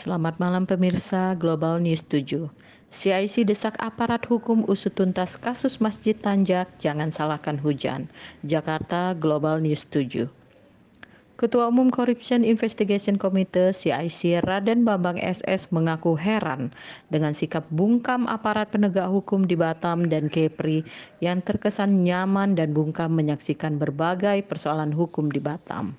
Selamat malam pemirsa Global News 7. CIC desak aparat hukum usut tuntas kasus Masjid Tanjak, jangan salahkan hujan. Jakarta Global News 7. Ketua Umum Corruption Investigation Committee CIC Raden Bambang SS mengaku heran dengan sikap bungkam aparat penegak hukum di Batam dan Kepri yang terkesan nyaman dan bungkam menyaksikan berbagai persoalan hukum di Batam.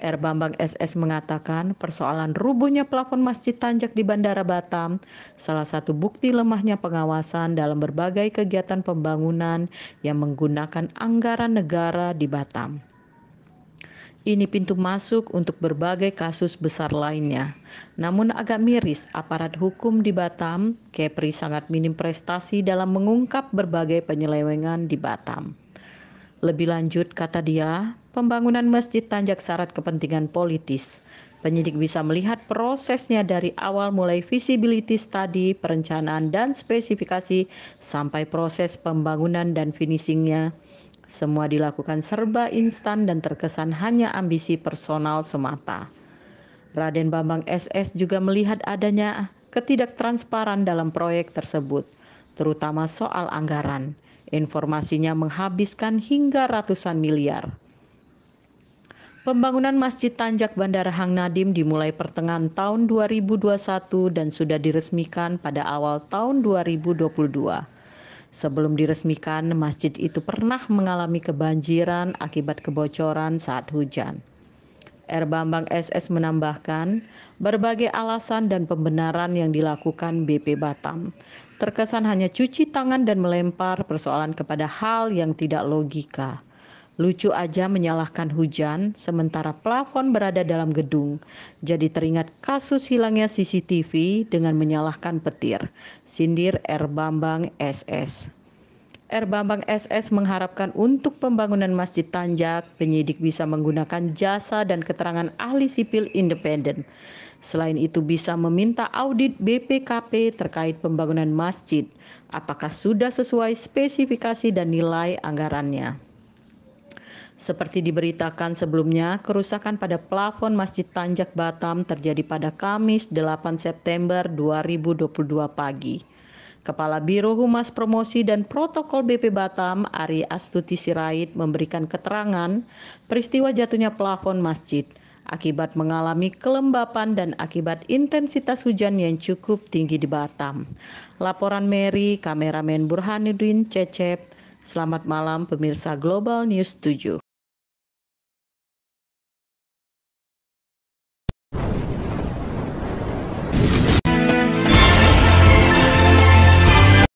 R. Bambang SS mengatakan persoalan rubuhnya plafon masjid tanjak di Bandara Batam salah satu bukti lemahnya pengawasan dalam berbagai kegiatan pembangunan yang menggunakan anggaran negara di Batam. Ini pintu masuk untuk berbagai kasus besar lainnya. Namun agak miris, aparat hukum di Batam, Kepri sangat minim prestasi dalam mengungkap berbagai penyelewengan di Batam. Lebih lanjut, kata dia, pembangunan masjid tanjak syarat kepentingan politis. Penyidik bisa melihat prosesnya dari awal mulai visibility study, perencanaan dan spesifikasi sampai proses pembangunan dan finishingnya. Semua dilakukan serba instan dan terkesan hanya ambisi personal semata. Raden Bambang SS juga melihat adanya ketidaktransparan dalam proyek tersebut, terutama soal anggaran. Informasinya menghabiskan hingga ratusan miliar. Pembangunan Masjid Tanjak Bandara Hang Nadim dimulai pertengahan tahun 2021 dan sudah diresmikan pada awal tahun 2022. Sebelum diresmikan, masjid itu pernah mengalami kebanjiran akibat kebocoran saat hujan. R. Bambang SS menambahkan, berbagai alasan dan pembenaran yang dilakukan BP Batam terkesan hanya cuci tangan dan melempar persoalan kepada hal yang tidak logika. Lucu aja menyalahkan hujan, sementara plafon berada dalam gedung. Jadi teringat kasus hilangnya CCTV dengan menyalahkan petir. Sindir R. Bambang SS. R. Bambang SS mengharapkan untuk pembangunan Masjid Tanjak, penyidik bisa menggunakan jasa dan keterangan ahli sipil independen. Selain itu bisa meminta audit BPKP terkait pembangunan masjid, apakah sudah sesuai spesifikasi dan nilai anggarannya. Seperti diberitakan sebelumnya, kerusakan pada plafon Masjid Tanjak Batam terjadi pada Kamis 8 September 2022 pagi. Kepala Biro Humas Promosi dan Protokol BP Batam, Ari Astuti Sirait, memberikan keterangan peristiwa jatuhnya plafon masjid akibat mengalami kelembapan dan akibat intensitas hujan yang cukup tinggi di Batam. Laporan Mary, kameramen Burhanuddin Cecep. Selamat malam pemirsa Global News 7.